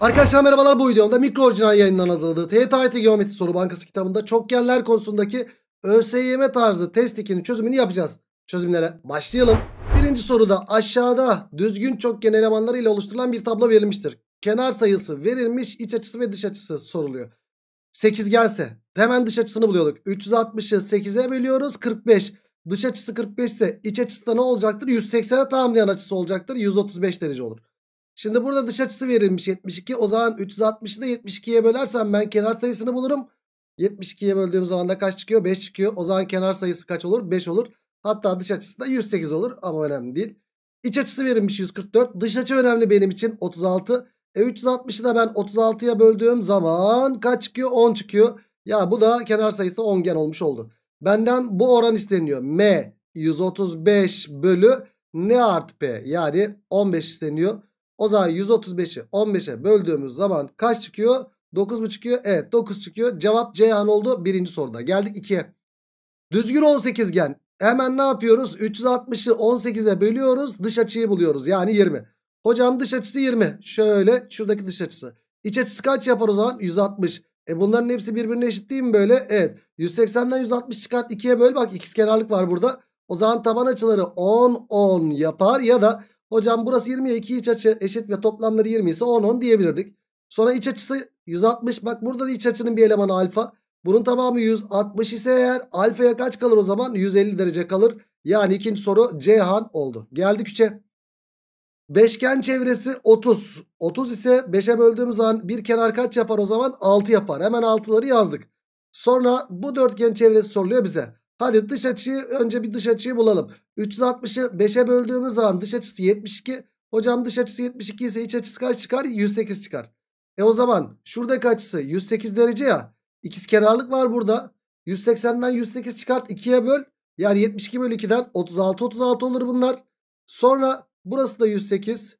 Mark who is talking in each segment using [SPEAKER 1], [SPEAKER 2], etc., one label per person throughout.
[SPEAKER 1] Arkadaşlar merhabalar bu videomda mikro orijinal yayından hazırladığı TYT Geometri Soru Bankası kitabında çokgenler konusundaki ÖSYM tarzı test 2'nin çözümünü yapacağız. Çözümlere başlayalım. Birinci soruda aşağıda düzgün çokgen elemanları ile oluşturulan bir tablo verilmiştir. Kenar sayısı verilmiş iç açısı ve dış açısı soruluyor. 8 gelse hemen dış açısını buluyorduk. 360'ı 8'e bölüyoruz 45. Dış açısı 45 ise iç açısı da ne olacaktır? 180'e tamamlayan açısı olacaktır. 135 derece olur. Şimdi burada dış açısı verilmiş 72. O zaman 360'ı da 72'ye bölersem ben kenar sayısını bulurum. 72'ye böldüğüm zaman da kaç çıkıyor? 5 çıkıyor. O zaman kenar sayısı kaç olur? 5 olur. Hatta dış açısı da 108 olur ama önemli değil. İç açısı verilmiş 144. Dış açı önemli benim için 36. E 360'ı da ben 36'ya böldüğüm zaman kaç çıkıyor? 10 çıkıyor. Ya bu da kenar sayısı da 10 gen olmuş oldu. Benden bu oran isteniyor. M 135 bölü ne art P yani 15 isteniyor. O zaman 135'i 15'e böldüğümüz zaman kaç çıkıyor? 9 mu çıkıyor? Evet 9 çıkıyor. Cevap C Ceyhan oldu birinci soruda. Geldik 2'ye. Düzgün 18 gen. Hemen ne yapıyoruz? 360'ı 18'e bölüyoruz. Dış açıyı buluyoruz. Yani 20. Hocam dış açısı 20. Şöyle şuradaki dış açısı. İç açısı kaç yapar o zaman? 160. E bunların hepsi birbirine eşit değil mi böyle? Evet. 180'den 160 çıkart 2'ye böl. Bak kenarlık var burada. O zaman taban açıları 10 10 yapar ya da Hocam burası 20'ye 2 iç açı eşit ve toplamları 20 ise 10 10 diyebilirdik. Sonra iç açısı 160 bak burada da iç açının bir elemanı alfa. Bunun tamamı 160 ise eğer alfaya kaç kalır o zaman 150 derece kalır. Yani ikinci soru Cihan oldu. Geldik 3'e. Beşgen çevresi 30. 30 ise 5'e böldüğümüz zaman bir kenar kaç yapar o zaman? 6 yapar. Hemen 6'ları yazdık. Sonra bu dörtgen çevresi soruluyor bize. Hadi dış açıyı önce bir dış açıyı bulalım. 360'ı 5'e böldüğümüz zaman dış açısı 72. Hocam dış açısı 72 ise iç açısı kaç çıkar? 108 çıkar. E o zaman şuradaki açısı 108 derece ya. İkiz kenarlık var burada. 180'den 108 çıkart 2'ye böl. Yani 72 bölü 2'den 36 36 olur bunlar. Sonra burası da 108.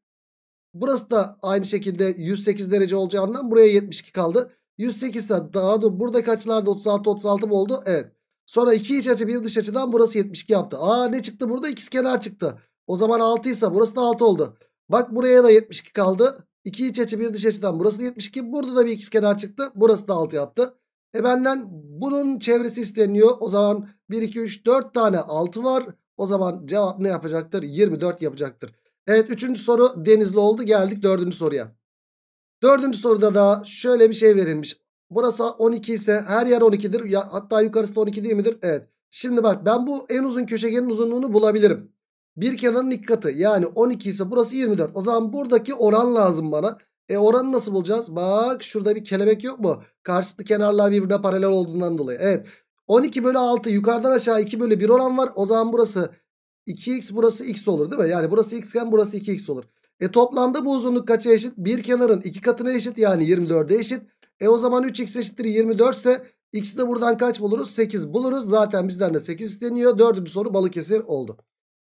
[SPEAKER 1] Burası da aynı şekilde 108 derece olacağından buraya 72 kaldı. 108 ise daha da buradaki açılarda 36 36 mı oldu? Evet. Sonra 2 iç açı bir dış açıdan burası 72 yaptı. Aa ne çıktı burada? kenar çıktı. O zaman 6 ise burası da 6 oldu. Bak buraya da 72 kaldı. 2 iç açı bir dış açıdan burası da 72. Burada da bir kenar çıktı. Burası da 6 yaptı. E benden bunun çevresi isteniyor. O zaman 1, 2, 3, 4 tane 6 var. O zaman cevap ne yapacaktır? 24 yapacaktır. Evet 3. soru denizli oldu. Geldik 4. soruya. 4. soruda da şöyle bir şey verilmiş. Burası 12 ise her yer 12'dir. Ya, hatta yukarısı da 12 değil midir? Evet. Şimdi bak ben bu en uzun köşegenin uzunluğunu bulabilirim. Bir kenarın iki katı yani 12 ise burası 24. O zaman buradaki oran lazım bana. E oranı nasıl bulacağız? Bak şurada bir kelebek yok mu? Karşılıklı kenarlar birbirine paralel olduğundan dolayı. Evet 12 bölü 6 yukarıdan aşağı 2 bölü 1 oran var. O zaman burası 2x burası x olur değil mi? Yani burası x iken burası 2x olur. E toplamda bu uzunluk kaça eşit? Bir kenarın iki katına eşit yani 24'e eşit. E o zaman 3x eşittir 24 ise x'i de buradan kaç buluruz? 8 buluruz. Zaten bizden de 8 isteniyor. Dördüncü soru Balıkesir oldu.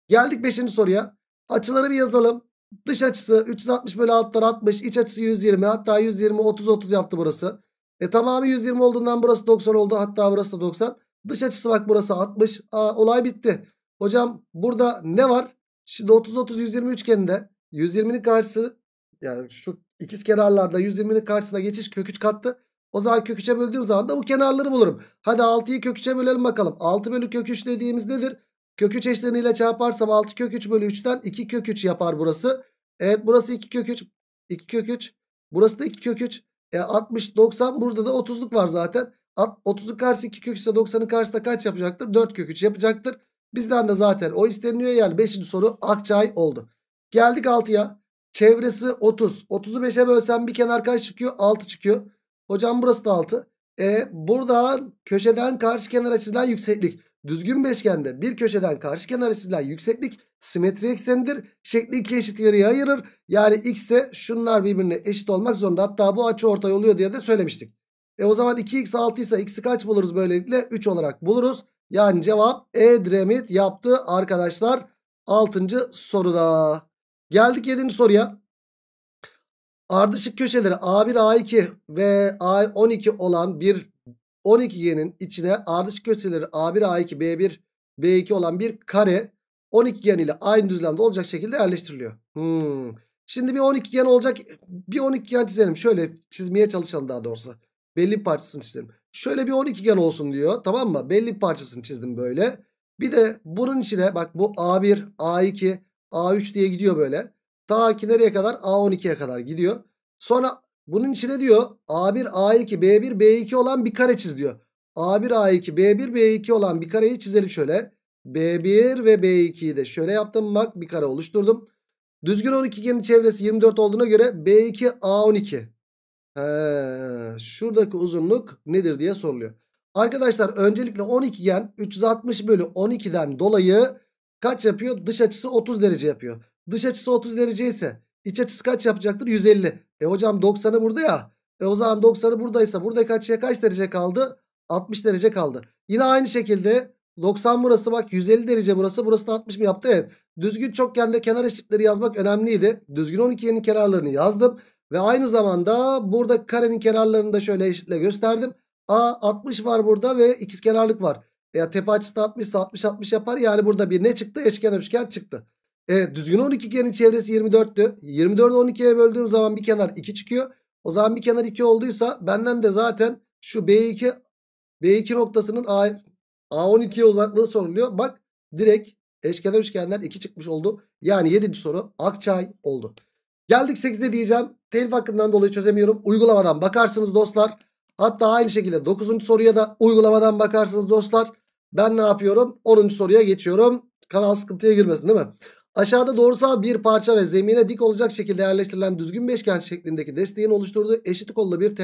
[SPEAKER 1] Geldik 5. soruya. Açıları bir yazalım. Dış açısı 360 bölü altlar 60. iç açısı 120. Hatta 120 30 30 yaptı burası. E tamamı 120 olduğundan burası 90 oldu. Hatta burası da 90. Dış açısı bak burası 60. Aa, olay bitti. Hocam burada ne var? Şimdi 30 30 120 üçgeninde 120'nin karşısı yani şu İkiz kenarlarda 120'nin karşısına geçiş kök 3 kattı. O zaman kök 3'e böldüğüm zaman da bu kenarları bulurum. Hadi 6'yı kök 3'e bölelim bakalım. 6 bölü kök 3 dediğimiz nedir? Kök 3 eşleniyle çarparsam 6 kök 3 bölü 3'ten 2 kök 3 yapar burası. Evet burası 2 kök 3. 2 kök 3. Burası da 2 kök 3. E 60, 90 burada da 30'luk var zaten. 30'un karşı 2 kök 3 90'ın karşısında kaç yapacaktır? 4 kök 3 yapacaktır. Bizden de zaten o isteniyor yani 5. soru Akçay oldu. Geldik 6'ya. Çevresi 30. 30'u 5'e bölsem bir kenar kaç çıkıyor? 6 çıkıyor. Hocam burası da 6. E buradan köşeden karşı kenara çizilen yükseklik. Düzgün beşgende bir köşeden karşı kenara çizilen yükseklik simetri eksenidir. Şekli iki eşit yarıya ayırır. Yani x ise şunlar birbirine eşit olmak zorunda. Hatta bu açı ortay oluyor diye de söylemiştik. E o zaman 2x 6 ise x'i kaç buluruz böylelikle? 3 olarak buluruz. Yani cevap E dremit yaptı arkadaşlar 6. soruda. Geldik 7. soruya. Ardışık köşeleri A1, A2 ve A12 olan bir 12'nin içine ardışık köşeleri A1, A2, B1, B2 olan bir kare 12 gen ile aynı düzlemde olacak şekilde yerleştiriliyor. Hmm. Şimdi bir 12 gen olacak. Bir 12 gen çizelim. Şöyle çizmeye çalışalım daha doğrusu. Belli bir parçasını çizelim. Şöyle bir 12 gen olsun diyor. Tamam mı? Belli bir parçasını çizdim böyle. Bir de bunun içine bak bu A1, A2, A3 diye gidiyor böyle. Ta ki nereye kadar? A12'ye kadar gidiyor. Sonra bunun içine diyor A1, A2, B1, B2 olan bir kare çiz diyor. A1, A2, B1, B2 olan bir kareyi çizelim şöyle. B1 ve B2'yi de şöyle yaptım. Bak bir kare oluşturdum. Düzgün 12 genin çevresi 24 olduğuna göre B2, A12. He, şuradaki uzunluk nedir diye soruluyor. Arkadaşlar öncelikle 12 gen 360 bölü 12'den dolayı kaç yapıyor? Dış açısı 30 derece yapıyor. Dış açısı 30 derece ise iç açısı kaç yapacaktır? 150. E hocam 90'ı burada ya. E o zaman 90'ı buradaysa buradaki açıya kaç derece kaldı? 60 derece kaldı. Yine aynı şekilde 90 burası bak 150 derece burası. Burası da 60 mı yaptı? Evet. Düzgün çokgende kenar eşitleri yazmak önemliydi. Düzgün 12'nin kenarlarını yazdım. Ve aynı zamanda burada karenin kenarlarını da şöyle eşitle gösterdim. A 60 var burada ve kenarlık var. Ya e, tepe açısı 60 ise 60 60 yapar. Yani burada bir ne çıktı? Eşken üçgen çıktı. Evet düzgün 12 üçgenin çevresi 24'tü. 24'ü 12'ye böldüğüm zaman bir kenar 2 çıkıyor. O zaman bir kenar 2 olduysa benden de zaten şu B2 B2 noktasının A, A12'ye uzaklığı soruluyor. Bak direkt eşkenar üçgenler 2 çıkmış oldu. Yani 7. soru Akçay oldu. Geldik 8'e diyeceğim. Telif hakkından dolayı çözemiyorum. Uygulamadan bakarsınız dostlar. Hatta aynı şekilde 9. soruya da uygulamadan bakarsınız dostlar. Ben ne yapıyorum? 10. soruya geçiyorum. Kanal sıkıntıya girmesin değil mi? Aşağıda doğrusal bir parça ve zemine dik olacak şekilde yerleştirilen düzgün beşgen şeklindeki desteğin oluşturduğu eşit kollu bir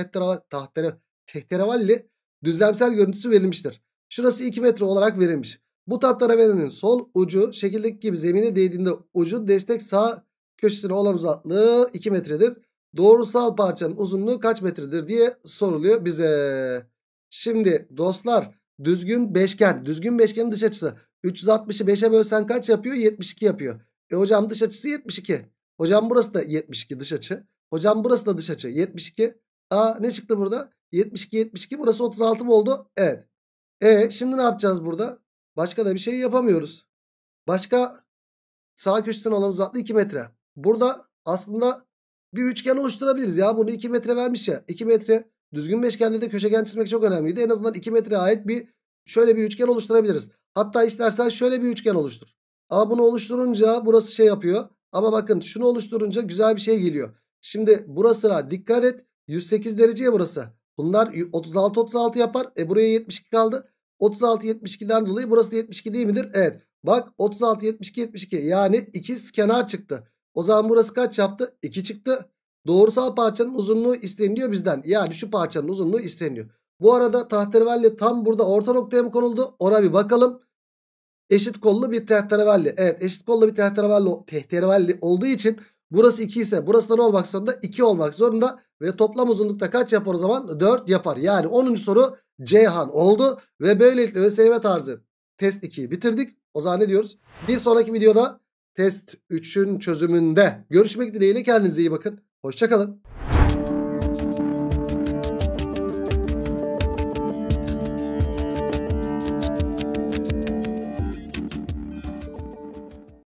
[SPEAKER 1] tehterevalli düzlemsel görüntüsü verilmiştir. Şurası 2 metre olarak verilmiş. Bu tahtaravanın sol ucu şekildeki gibi zemine değdiğinde ucu destek sağ köşesine olan uzaklığı 2 metredir. Doğrusal parçanın uzunluğu kaç metredir diye soruluyor bize. Şimdi dostlar Düzgün beşgen. Düzgün beşgenin dış açısı. 360'ı 5'e bölsen kaç yapıyor? 72 yapıyor. E hocam dış açısı 72. Hocam burası da 72 dış açı. Hocam burası da dış açı 72. Aa ne çıktı burada? 72 72 burası 36 mı oldu? Evet. E şimdi ne yapacağız burada? Başka da bir şey yapamıyoruz. Başka sağ köşesinden olan uzaklığı 2 metre. Burada aslında bir üçgen oluşturabiliriz ya. Bunu 2 metre vermiş ya. 2 metre Düzgün beşgende de köşegen çizmek çok önemliydi. En azından 2 metreye ait bir şöyle bir üçgen oluşturabiliriz. Hatta istersen şöyle bir üçgen oluştur. Ama bunu oluşturunca burası şey yapıyor. Ama bakın şunu oluşturunca güzel bir şey geliyor. Şimdi burasına dikkat et. 108 dereceye burası. Bunlar 36-36 yapar. E buraya 72 kaldı. 36-72'den dolayı burası da 72 değil midir? Evet. Bak 36-72-72 yani ikiz kenar çıktı. O zaman burası kaç yaptı? 2 çıktı. Doğrusal parçanın uzunluğu isteniliyor bizden. Yani şu parçanın uzunluğu isteniliyor. Bu arada tahterevalli tam burada orta noktaya mı konuldu? Ona bir bakalım. Eşit kollu bir tahterevalli. Evet eşit kollu bir tahterevalli, tahterevalli olduğu için burası 2 ise burası da ne olmak zorunda? 2 olmak zorunda. Ve toplam uzunlukta kaç yapar o zaman? 4 yapar. Yani 10. soru Ceyhan oldu. Ve böylelikle ÖSYM tarzı test 2'yi bitirdik. O zaman ne diyoruz? Bir sonraki videoda test 3'ün çözümünde görüşmek dileğiyle kendinize iyi bakın. Hoşçakalın.